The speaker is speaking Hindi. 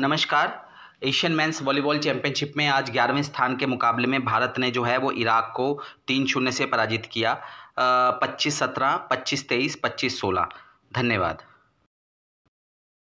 नमस्कार एशियन मेंस वॉलीबॉल चैंपियनशिप में आज ग्यारहवें स्थान के मुकाबले में भारत ने जो है वो इराक को तीन शून्य से पराजित किया पच्चीस सत्रह पच्चीस तेईस पच्चीस सोलह धन्यवाद